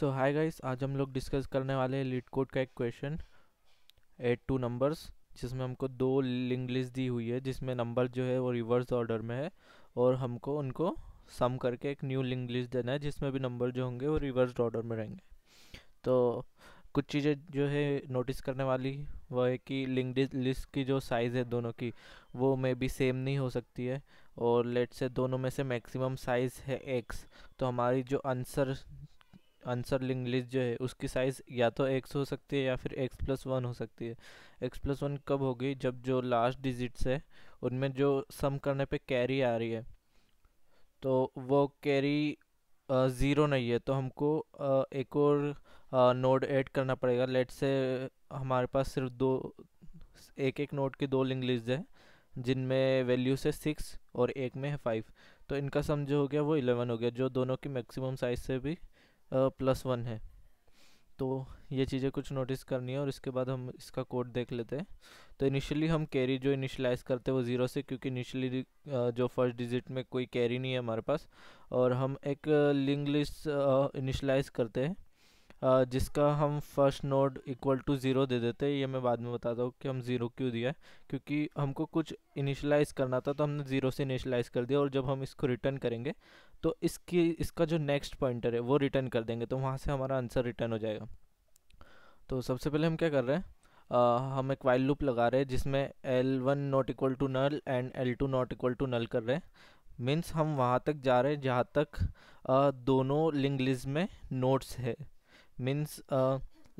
सो hi guys आज हम लोग डिस्कस करने वाले हैं लीड कोड का एक क्वेश्चन एट टू नंबर्स जिसमें हमको दो लिंक लिस्ट दी हुई है जिसमें नंबर जो है वो रिवर्स ऑर्डर में है और हमको उनको सम करके एक न्यू लिंक लिस्ट देना है जिसमें भी नंबर जो होंगे वो रिवर्स ऑर्डर में रहेंगे तो कुछ चीज़ें जो है नोटिस करने वाली वह है कि लिंक लिस्ट की जो साइज़ है दोनों की वो मे बी सेम नहीं हो सकती है और लेट से दोनों में से मैक्सिमम साइज़ है एक्स तो हमारी जो आंसर आंसर लिंग लिस्ट जो है उसकी साइज़ या तो एक्स हो सकती है या फिर एक्स प्लस वन हो सकती है एक्स प्लस वन कब होगी जब जो लास्ट डिजिट्स है उनमें जो सम करने पे कैरी आ रही है तो वो कैरी ज़ीरो नहीं है तो हमको एक और नोड ऐड करना पड़ेगा लेट से हमारे पास सिर्फ दो एक एक नोड की दो लिंग लिस्ट है जिनमें वैल्यू से सिक्स और एक में है फाइव तो इनका सम जो हो गया वो इलेवन हो गया जो दोनों की मैक्सिमम साइज़ से भी प्लस वन है तो ये चीज़ें कुछ नोटिस करनी है और इसके बाद हम इसका कोड देख लेते हैं तो इनिशियली हम कैरी जो इनिशलाइज करते हैं वो ज़ीरो से क्योंकि इनिशियली जो फर्स्ट डिजिट में कोई कैरी नहीं है हमारे पास और हम एक लिंक लिस्ट इनिशलाइज करते हैं जिसका हम first node equal to zero दे देते हैं ये मैं बाद में बताता हूँ कि हम ज़ीरो क्यों दिया है क्योंकि हमको कुछ इनिशलाइज़ करना था तो हमने ज़ीरो से इनिशलाइज़ कर दिया और जब हम इसको रिटर्न करेंगे तो इसकी इसका जो नेक्स्ट पॉइंटर है वो रिटर्न कर देंगे तो वहाँ से हमारा आंसर रिटर्न हो जाएगा तो सबसे पहले हम क्या कर रहे हैं Uh, हम एक वाइल लूप लगा रहे हैं जिसमें L one not equal to null and L two not equal to null कर रहे हैं मीन्स हम वहाँ तक जा रहे हैं जहाँ तक uh, दोनों लिंग लिस्ट में नोट्स है मीन्स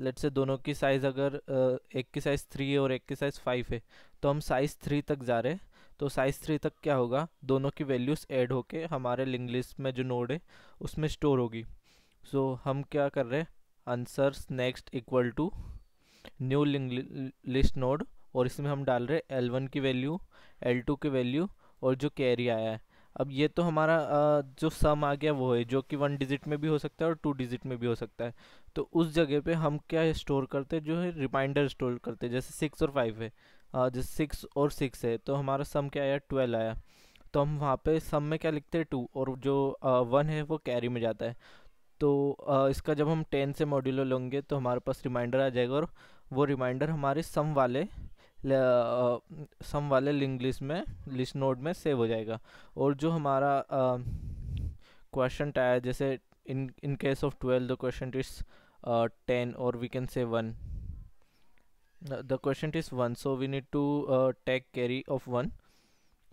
लेट से दोनों की साइज़ अगर uh, एक की साइज़ थ्री है और एक की साइज़ फाइव है तो हम साइज़ थ्री तक जा रहे हैं तो साइज़ थ्री तक क्या होगा दोनों की वैल्यूज़ ऐड होके हमारे लिंगलिस्ट लिस्ट में जो नोड है उसमें स्टोर होगी सो so, हम क्या कर रहे हैं answers next equal to new link list node और इसमें हम डाल रहे हैं एल वन की वैल्यू एल टू की वैल्यू और जो कैरी आया है अब ये तो हमारा जो सम आ गया वो है जो कि वन डिजिट में भी हो सकता है और टू डिजिट में भी हो सकता है तो उस जगह पे हम क्या स्टोर करते हैं जो है रिमाइंडर स्टोर करते हैं जैसे सिक्स और फाइव है जैसे सिक्स और सिक्स है तो हमारा सम क्या आया ट्वेल्व आया तो हम वहाँ पे सम में क्या लिखते हैं टू और जो वन है वो कैरी में जाता है तो आ, इसका जब हम टेन से मॉड्यूलो लेंगे तो हमारे पास रिमाइंडर आ जाएगा और वो रिमाइंडर हमारे सम वाले सम वाले लिंक लिस्ट में लिस्ट नोड में सेव हो जाएगा और जो हमारा क्वेश्चन है जैसे in in case of twelve the question is ten और we can say one the question is one so we need to take carry of one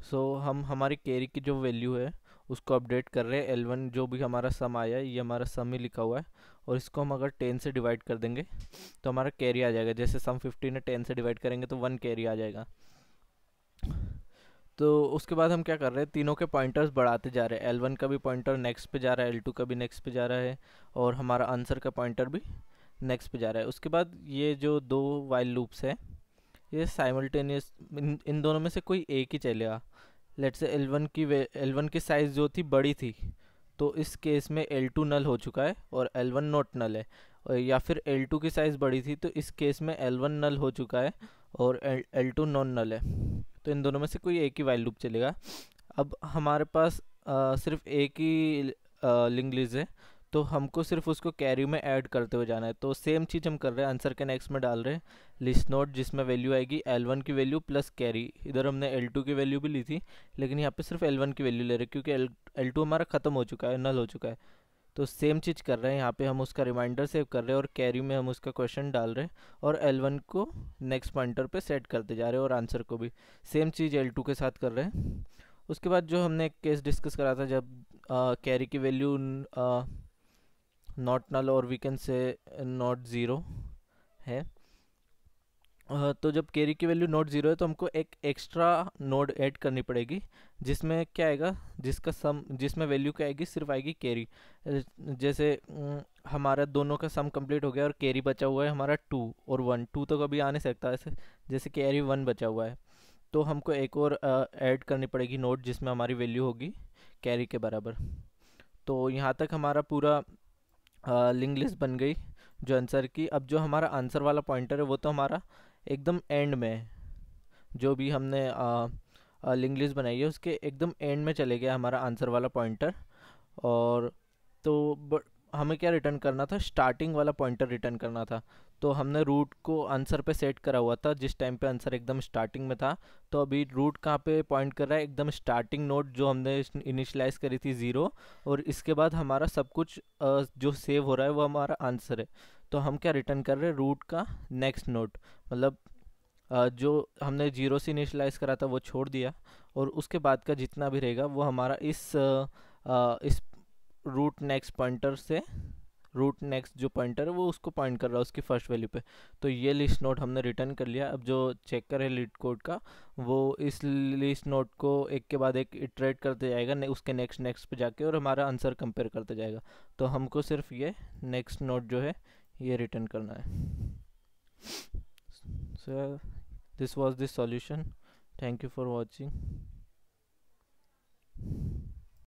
so हम हमारी कैरी की जो वैल्यू है उसको अपडेट कर रहे हैं एल वन जो भी हमारा सम आया है ये हमारा सम ही लिखा हुआ है और इसको हम अगर टेन से डिवाइड कर देंगे तो हमारा कैरी आ जाएगा जैसे सम फिफ्टीन है टेन से डिवाइड करेंगे तो वन कैरी आ जाएगा तो उसके बाद हम क्या कर रहे हैं तीनों के पॉइंटर्स बढ़ाते जा रहे हैं एल वन का भी पॉइंटर नेक्स्ट पे जा रहा है एल टू का भी नेक्स्ट पे जा रहा है और हमारा आंसर का पॉइंटर भी नेक्स्ट पे जा रहा है उसके बाद ये जो दो वाइल लूप्स हैं ये साइमल्टेनियस इन, इन दोनों में से कोई एक ही चलेगा लेट से L1 की L1 की साइज़ जो थी बड़ी थी तो इस केस में L2 नल हो चुका है और L1 नॉट नल है और या फिर L2 की साइज़ बड़ी थी तो इस केस में L1 नल हो चुका है और L2 नॉन नल है तो इन दोनों में से कोई एक ही वाइल लूप चलेगा अब हमारे पास आ, सिर्फ एक ही लिंग लिस्ट है तो हमको सिर्फ उसको कैरी में ऐड करते हुए जाना है तो सेम चीज़ हम कर रहे हैं आंसर के नेक्स्ट में डाल रहे हैं लिस्ट नोट जिसमें वैल्यू आएगी L1 की वैल्यू प्लस कैरी इधर हमने L2 की वैल्यू भी ली थी लेकिन यहाँ पे सिर्फ L1 की वैल्यू ले रहे हैं क्योंकि एल L2 हमारा ख़त्म हो चुका है नल हो चुका है तो सेम चीज़ कर रहे हैं यहाँ पे हम उसका रिमाइंडर सेव कर रहे हैं और कैरी में हम उसका क्वेश्चन डाल रहे हैं और वन को नेक्स्ट पॉइंटर पर सेट करते जा रहे हैं और आंसर को भी सेम चीज़ टू के साथ कर रहे हैं उसके बाद जो हमने केस डिस्कस करा था जब कैरी की वैल्यू नॉट नल और we can say not zero है uh, तो जब कैरी की वैल्यू नॉट ज़ीरो है तो हमको एक एक्स्ट्रा नोड ऐड करनी पड़ेगी जिसमें क्या आएगा जिसका सम जिसमें वैल्यू क्या आएगी सिर्फ आएगी कैरी जैसे हमारा दोनों का सम कंप्लीट हो गया और कैरी बचा हुआ है हमारा टू और वन टू तो कभी आ नहीं सकता ऐसे जैसे कैरी वन बचा हुआ है तो हमको एक और ऐड करनी पड़ेगी नोट जिसमें हमारी वैल्यू होगी कैरी के बराबर तो यहाँ तक हमारा पूरा लिंक लिस्ट बन गई जो आंसर की अब जो हमारा आंसर वाला पॉइंटर है वो तो हमारा एकदम एंड में है जो भी हमने लिंक लिस्ट बनाई है उसके एकदम एंड में चले गया हमारा आंसर वाला पॉइंटर और तो हमें क्या रिटर्न करना था स्टार्टिंग वाला पॉइंटर रिटर्न करना था तो हमने रूट को आंसर पे सेट करा हुआ था जिस टाइम पे आंसर एकदम स्टार्टिंग में था तो अभी रूट कहाँ पे पॉइंट कर रहा है एकदम स्टार्टिंग नोट जो हमने इनिशलाइज करी थी ज़ीरो और इसके बाद हमारा सब कुछ जो सेव हो रहा है वो हमारा आंसर है तो हम क्या रिटर्न कर रहे हैं रूट का नेक्स्ट नोट मतलब जो हमने जीरो से इनिशलाइज करा था वो छोड़ दिया और उसके बाद का जितना भी रहेगा वो हमारा इस इस रूट नेक्स्ट पॉइंटर से रूट नेक्स्ट जो पॉइंटर है वो उसको पॉइंट कर रहा है उसकी फर्स्ट वैल्यू पे तो ये लिस्ट नोट हमने रिटर्न कर लिया अब जो चेकर है लिट कोड का वो इस लिस्ट नोट को एक के बाद एक इटरेट करते जाएगा ने, उसके नेक्स्ट नेक्स्ट पे जाके और हमारा आंसर कंपेयर करते जाएगा तो हमको सिर्फ ये नेक्स्ट नोट जो है ये रिटर्न करना है sir this was this solution thank you for watching